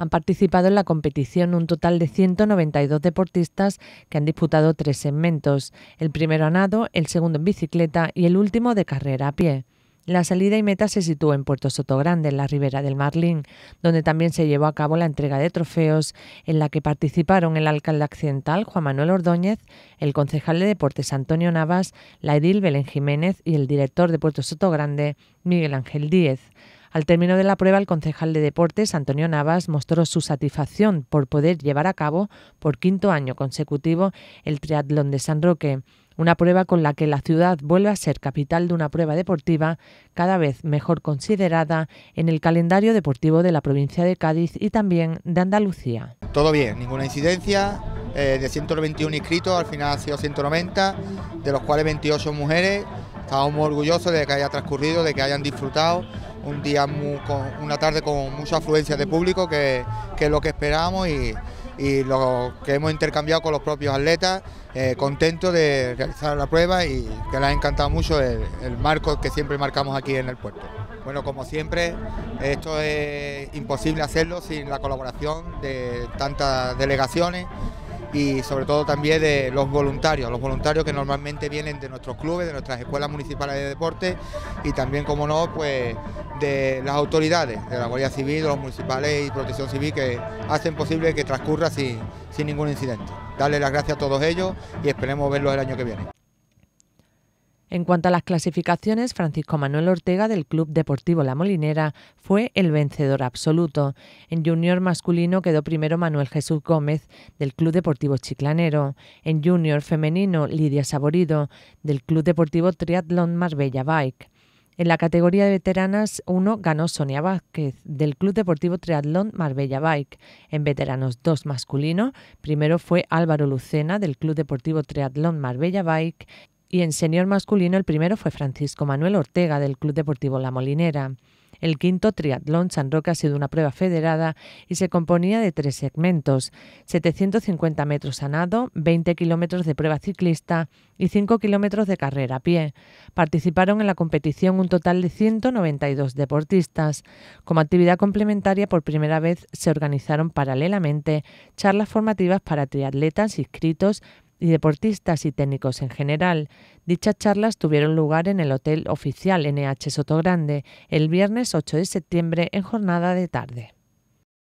han participado en la competición un total de 192 deportistas que han disputado tres segmentos, el primero a nado, el segundo en bicicleta y el último de carrera a pie. La salida y meta se sitúa en Puerto Sotogrande, en la ribera del Marlín, donde también se llevó a cabo la entrega de trofeos, en la que participaron el alcalde accidental Juan Manuel Ordóñez, el concejal de Deportes Antonio Navas, la edil Belén Jiménez y el director de Puerto Sotogrande Miguel Ángel Díez. Al término de la prueba, el concejal de Deportes, Antonio Navas, mostró su satisfacción por poder llevar a cabo, por quinto año consecutivo, el triatlón de San Roque una prueba con la que la ciudad vuelve a ser capital de una prueba deportiva cada vez mejor considerada en el calendario deportivo de la provincia de Cádiz y también de Andalucía. Todo bien, ninguna incidencia, eh, de 121 inscritos al final han sido 190, de los cuales 28 mujeres. Estamos muy orgullosos de que haya transcurrido, de que hayan disfrutado un día muy, con una tarde con mucha afluencia de público, que, es lo que esperamos y, lo que hemos intercambiado con los propios atletas, eh, contentos de realizar la prueba y que les ha encantado mucho el marco que siempre marcamos aquí en el puerto. Bueno, como siempre, esto es imposible hacerlo sin la colaboración de tantas delegaciones y sobre todo también de los voluntarios, los voluntarios que normalmente vienen de nuestros clubes, de nuestras escuelas municipales de deporte y también, como no, pues de las autoridades, de la Guardia Civil, de los municipales y Protección Civil que hacen posible que transcurra sin, sin ningún incidente. Darle las gracias a todos ellos y esperemos verlos el año que viene. En cuanto a las clasificaciones, Francisco Manuel Ortega del Club Deportivo La Molinera fue el vencedor absoluto. En junior masculino quedó primero Manuel Jesús Gómez del Club Deportivo Chiclanero. En junior femenino, Lidia Saborido del Club Deportivo Triatlón Marbella Bike. En la categoría de veteranas 1 ganó Sonia Vázquez del Club Deportivo Triatlón Marbella Bike. En veteranos 2 masculino, primero fue Álvaro Lucena del Club Deportivo Triatlón Marbella Bike y en señor masculino el primero fue Francisco Manuel Ortega del Club Deportivo La Molinera. El quinto triatlón San Roque ha sido una prueba federada y se componía de tres segmentos, 750 metros a nado, 20 kilómetros de prueba ciclista y 5 kilómetros de carrera a pie. Participaron en la competición un total de 192 deportistas. Como actividad complementaria, por primera vez se organizaron paralelamente charlas formativas para triatletas inscritos y deportistas y técnicos en general. Dichas charlas tuvieron lugar en el Hotel Oficial NH Sotogrande el viernes 8 de septiembre en jornada de tarde.